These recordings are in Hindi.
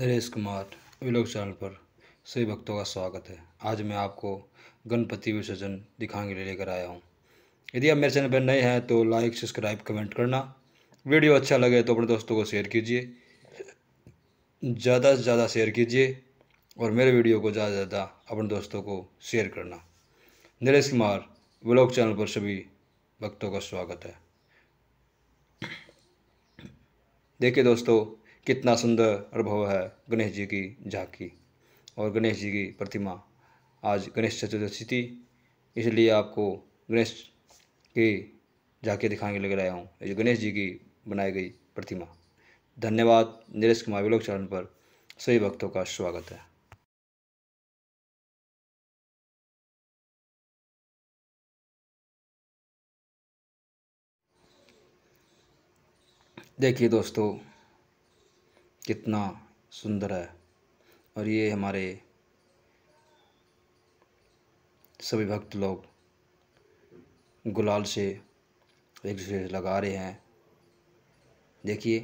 नरेश कुमार विलोक चैनल पर सभी भक्तों का स्वागत है आज मैं आपको गणपति विसर्जन दिखाने के लिए लेकर आया हूँ यदि आप मेरे चैनल पर नए हैं तो लाइक सब्सक्राइब कमेंट करना वीडियो अच्छा लगे तो अपने दोस्तों को शेयर कीजिए ज़्यादा से ज़्यादा शेयर कीजिए और मेरे वीडियो को ज़्यादा से ज़्यादा अपने दोस्तों को शेयर करना नरेश कुमार व्लॉग चैनल पर सभी भक्तों का स्वागत है देखिए दोस्तों कितना सुंदर अनुभव है गणेश जी की झांकी और गणेश जी की प्रतिमा आज गणेश चतुर्दशी थी इसलिए आपको गणेश की झांकी दिखाने के लिए लाया हूँ ये गणेश जी की बनाई गई प्रतिमा धन्यवाद नीरेश कुमार विलोक चरण पर सभी भक्तों का स्वागत है देखिए दोस्तों कितना सुंदर है और ये हमारे सभी भक्त लोग गुलाल से एक दूसरे लगा रहे हैं देखिए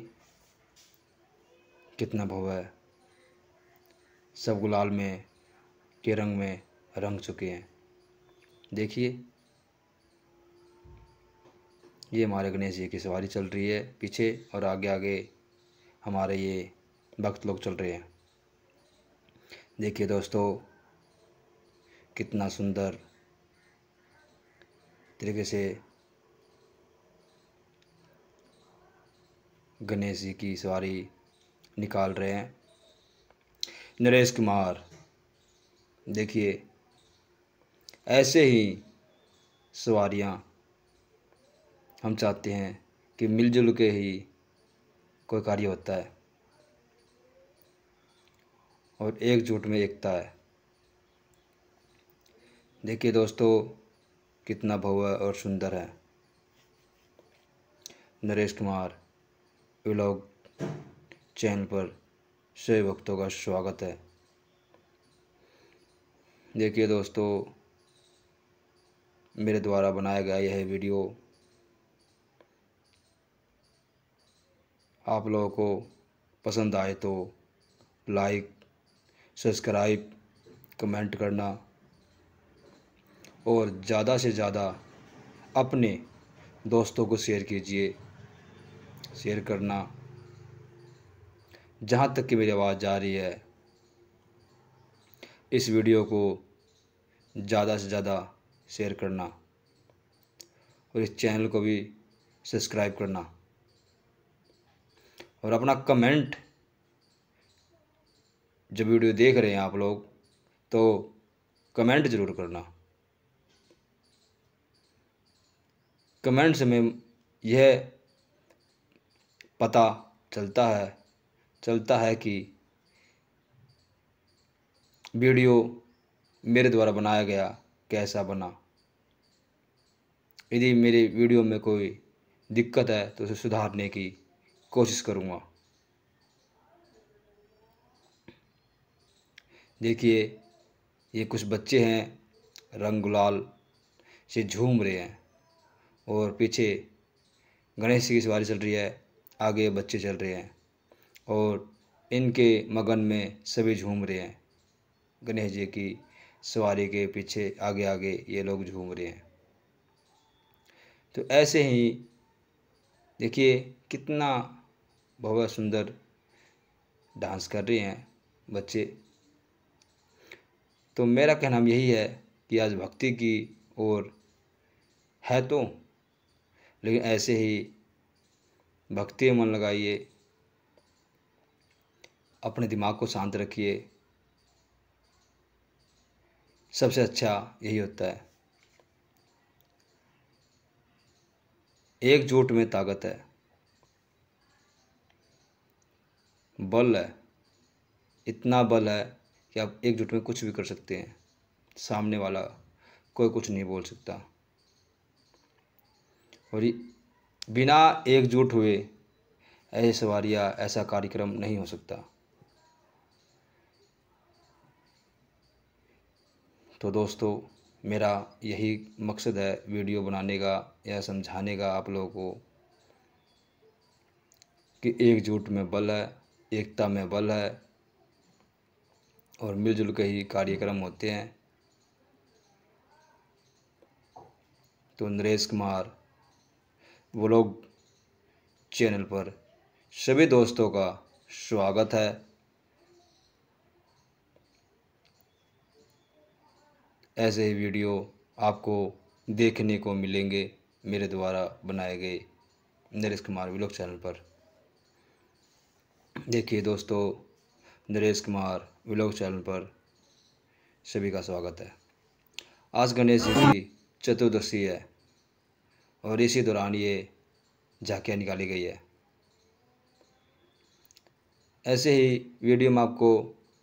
कितना भव है सब गुलाल में के रंग में रंग चुके हैं देखिए ये हमारे गणेश जी की सवारी चल रही है पीछे और आगे आगे हमारे ये भक्त लोग चल रहे हैं देखिए दोस्तों कितना सुंदर तरीके से गणेश जी की सवारी निकाल रहे हैं नरेश कुमार देखिए ऐसे ही सवारियां हम चाहते हैं कि मिलजुल के ही कोई कार्य होता है और एकजुट में एकता है देखिए दोस्तों कितना भव्य और सुंदर है नरेश कुमार व्लॉग चैनल पर सभी भक्तों का स्वागत है देखिए दोस्तों मेरे द्वारा बनाया गया यह वीडियो आप लोगों को पसंद आए तो लाइक सब्सक्राइब कमेंट करना और ज़्यादा से ज़्यादा अपने दोस्तों को शेयर कीजिए शेयर करना जहाँ तक कि मेरी आवाज़ जा रही है इस वीडियो को ज़्यादा से ज़्यादा शेयर करना और इस चैनल को भी सब्सक्राइब करना और अपना कमेंट जो वीडियो देख रहे हैं आप लोग तो कमेंट ज़रूर करना कमेंट्स में यह पता चलता है चलता है कि वीडियो मेरे द्वारा बनाया गया कैसा बना यदि मेरे वीडियो में कोई दिक्कत है तो उसे सुधारने की कोशिश करूँगा देखिए ये कुछ बच्चे हैं रंग गुलाल से झूम रहे हैं और पीछे गणेश की सवारी चल रही है आगे बच्चे चल रहे हैं और इनके मगन में सभी झूम रहे हैं गणेश जी की सवारी के पीछे आगे आगे ये लोग झूम रहे हैं तो ऐसे ही देखिए कितना बहुत सुंदर डांस कर रहे हैं बच्चे तो मेरा कहना यही है कि आज भक्ति की ओर है तो लेकिन ऐसे ही भक्ति मन लगाइए अपने दिमाग को शांत रखिए सबसे अच्छा यही होता है एकजुट में ताकत है बल है इतना बल है कि आप एकजुट में कुछ भी कर सकते हैं सामने वाला कोई कुछ नहीं बोल सकता और बिना एकजुट हुए ऐसे सवारी या ऐसा कार्यक्रम नहीं हो सकता तो दोस्तों मेरा यही मकसद है वीडियो बनाने का या समझाने का आप लोगों को कि एकजुट में बल है एकता में बल है और मिलजुल के ही कार्यक्रम होते हैं तो नरेश कुमार व्लॉग चैनल पर सभी दोस्तों का स्वागत है ऐसे ही वीडियो आपको देखने को मिलेंगे मेरे द्वारा बनाए गए नरेश कुमार व्लॉग चैनल पर देखिए दोस्तों नरेश कुमार विलोक चैनल पर सभी का स्वागत है आज गणेश जी की चतुर्दशी है और इसी दौरान ये झांकियाँ निकाली गई है ऐसे ही वीडियो में आपको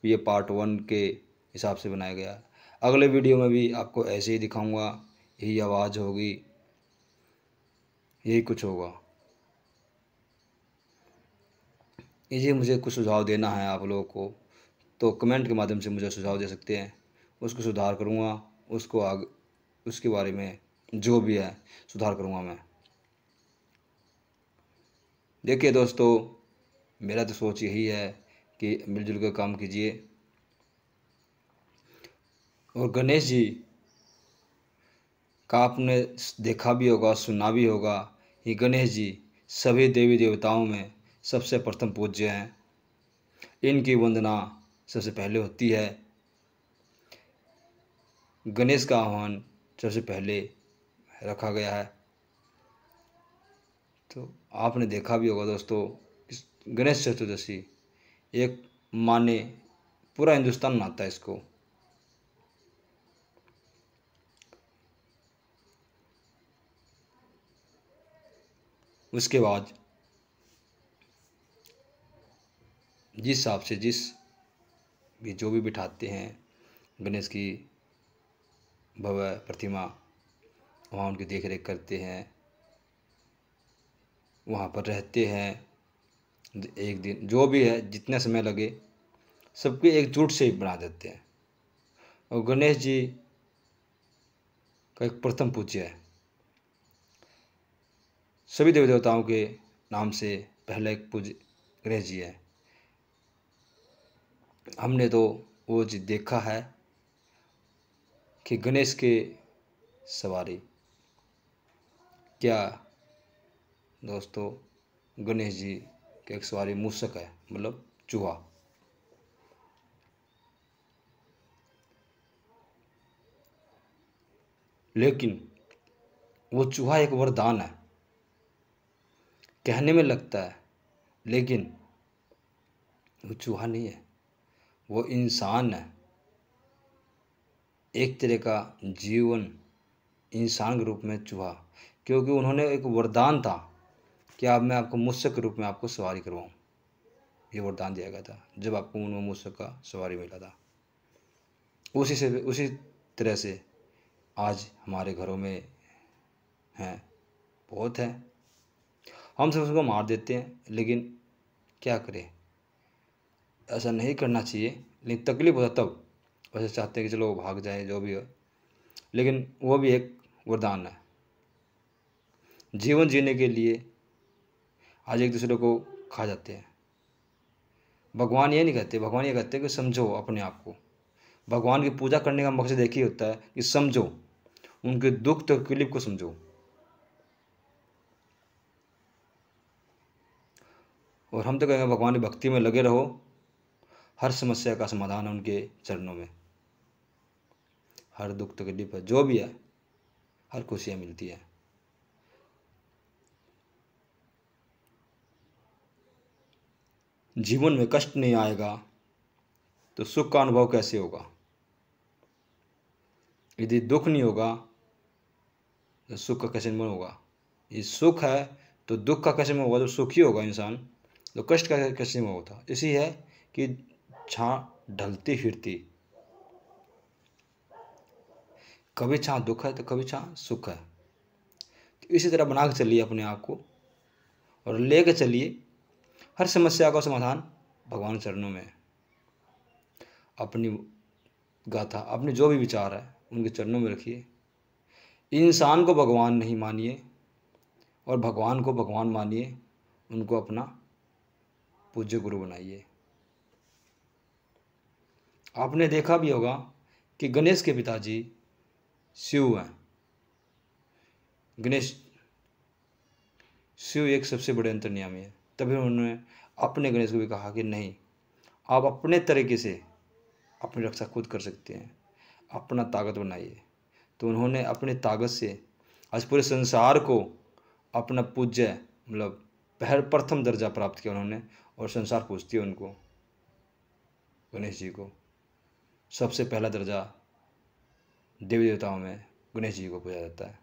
ये पार्ट वन के हिसाब से बनाया गया अगले वीडियो में भी आपको ऐसे ही दिखाऊंगा यही आवाज़ होगी यही कुछ होगा ये मुझे कुछ सुझाव देना है आप लोगों को तो कमेंट के माध्यम से मुझे सुझाव दे सकते हैं उसको सुधार करूँगा उसको आग उसके बारे में जो भी है सुधार करूँगा मैं देखिए दोस्तों मेरा तो सोच यही है कि मिलजुल कर काम कीजिए और गणेश जी का आपने देखा भी होगा सुना भी होगा कि गणेश जी सभी देवी देवताओं में सबसे प्रथम पूज्य हैं इनकी वंदना सबसे पहले होती है गणेश का आह्वान सबसे पहले रखा गया है तो आपने देखा भी होगा दोस्तों गणेश चतुर्दशी एक माने पूरा हिंदुस्तान मानता है इसको उसके बाद जिस हिसाब से जिस भी जो भी बिठाते हैं गणेश की भव्य प्रतिमा वहाँ उनकी देख रेख करते हैं वहाँ पर रहते हैं एक दिन जो भी है जितना समय लगे सबके एकजुट से ही बना देते हैं और गणेश जी का एक प्रथम पूज्य है सभी देवी देवताओं के नाम से पहला एक पूज्य गणेश जी है हमने तो वो जी देखा है कि गणेश के सवारी क्या दोस्तों गणेश जी के एक सवारी मूसक है मतलब चूहा लेकिन वो चूहा एक वरदान है कहने में लगता है लेकिन वो चूहा नहीं है वो इंसान है एक तरह का जीवन इंसान के रूप में चुहा क्योंकि उन्होंने एक वरदान था कि आप मैं आपको मुस्क के रूप में आपको सवारी करवाऊँ ये वरदान दिया गया था जब आपको उन्होंने मुस्क का सवारी मिला था उसी से उसी तरह से आज हमारे घरों में हैं बहुत हैं हम सब उसको मार देते हैं लेकिन क्या करें ऐसा नहीं करना चाहिए लेकिन तकलीफ होता तब वैसे चाहते हैं कि चलो भाग जाए जो भी हो लेकिन वो भी एक वरदान है जीवन जीने के लिए आज एक दूसरे को खा जाते हैं भगवान ये नहीं कहते भगवान ये कहते हैं कि समझो अपने आप को भगवान की पूजा करने का मकसद एक ही होता है कि समझो उनके दुख तकलीफ को समझो और हम तो कहेंगे भगवान की भक्ति में लगे रहो हर समस्या का समाधान है उनके चरणों में हर दुख तकलीफ है जो भी है हर खुशियाँ मिलती है जीवन में कष्ट नहीं आएगा तो सुख का अनुभव कैसे होगा यदि दुख नहीं होगा तो सुख का कैसे अनुभव होगा ये सुख है तो दुख का कैसे होगा जब सुखी होगा इंसान तो कष्ट का कैसे होता इसी है कि छाँ ढलती फिरती कभी छाँ दुख है तो कभी छाँ सुख है तो इसी तरह बना के चलिए अपने आप को और ले कर चलिए हर समस्या का समाधान भगवान चरणों में अपनी गाथा अपने जो भी विचार है उनके चरणों में रखिए इंसान को भगवान नहीं मानिए और भगवान को भगवान मानिए उनको अपना पूज्य गुरु बनाइए आपने देखा भी होगा कि गणेश के पिताजी शिव हैं गणेश शिव एक सबसे बड़े अंतर्नियामी है तभी उन्होंने अपने गणेश को भी कहा कि नहीं आप अपने तरीके से अपनी रक्षा खुद कर सकते हैं अपना ताकत बनाइए तो उन्होंने अपनी ताकत से आज पूरे संसार को अपना पूज्य मतलब पहल प्रथम दर्जा प्राप्त किया उन्होंने और संसार पूछती है उनको गणेश जी को सबसे पहला दर्जा देवी देवताओं में गणेश जी को पूजा जाता है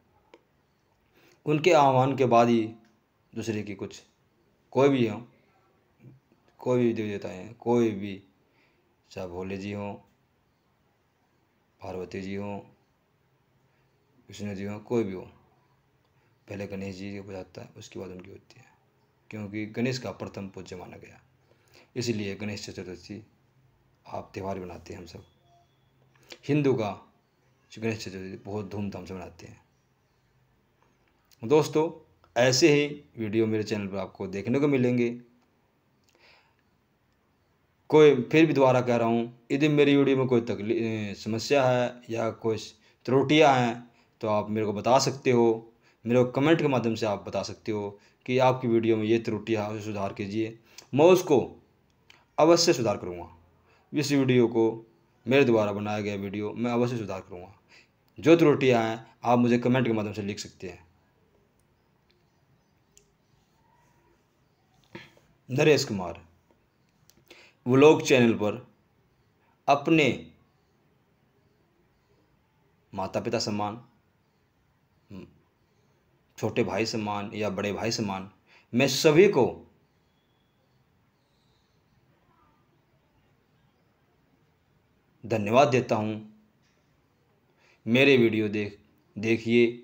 उनके आह्वान के बाद ही दूसरे की कुछ कोई भी हो कोई भी देवी देवता हैं कोई भी चाहे भोले जी हों पार्वती जी हों विष्णु जी हों कोई भी हो पहले गणेश जी को पूजा जाता है उसके बाद उनकी होती है क्योंकि गणेश का प्रथम पूज्य माना गया इसलिए गणेश चतुर्थी आप त्यौहार मनाते हैं हम सब हिंदू का गणेश चतुर्थी बहुत धूमधाम से मनाते हैं दोस्तों ऐसे ही वीडियो मेरे चैनल पर आपको देखने को मिलेंगे कोई फिर भी दोबारा कह रहा हूँ यदि मेरी वीडियो में कोई तकलीफ समस्या है या कोई त्रुटियाँ हैं तो आप मेरे को बता सकते हो मेरे को कमेंट के माध्यम से आप बता सकते हो कि आपकी वीडियो में ये त्रुटियाँ है उसे सुधार कीजिए मैं उसको अवश्य सुधार करूँगा इस वीडियो को मेरे द्वारा बनाया गया वीडियो मैं अवश्य सुधार करूँगा जो त्रुटियाँ हैं आप मुझे कमेंट के माध्यम से लिख सकते हैं नरेश कुमार व्लॉग चैनल पर अपने माता पिता सम्मान हम्म, छोटे भाई सम्मान या बड़े भाई सम्मान मैं सभी को धन्यवाद देता हूँ मेरे वीडियो देख देखिए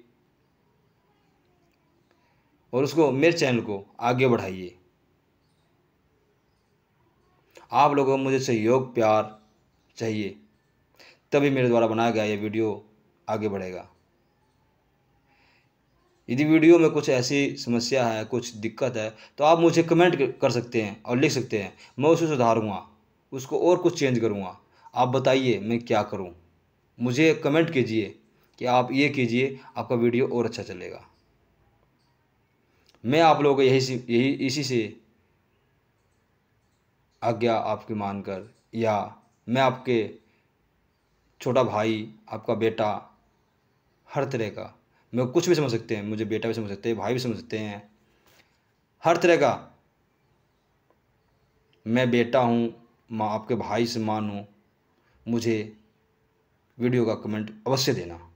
और उसको मेरे चैनल को आगे बढ़ाइए आप लोगों को मुझे सहयोग प्यार चाहिए तभी मेरे द्वारा बनाया गया ये वीडियो आगे बढ़ेगा यदि वीडियो में कुछ ऐसी समस्या है कुछ दिक्कत है तो आप मुझे कमेंट कर सकते हैं और लिख सकते हैं मैं उसे सुधारूंगा उसको और कुछ चेंज करूंगा आप बताइए मैं क्या करूँ मुझे कमेंट कीजिए कि आप ये कीजिए आपका वीडियो और अच्छा चलेगा मैं आप लोगों को यही से यही इसी से आज्ञा आपकी मानकर या मैं आपके छोटा भाई आपका बेटा हर तरह का मैं कुछ भी समझ सकते हैं मुझे बेटा भी समझ सकते हैं भाई भी समझ सकते हैं हर तरह का मैं बेटा हूँ माँ आपके भाई से मानूँ हूँ मुझे वीडियो का कमेंट अवश्य देना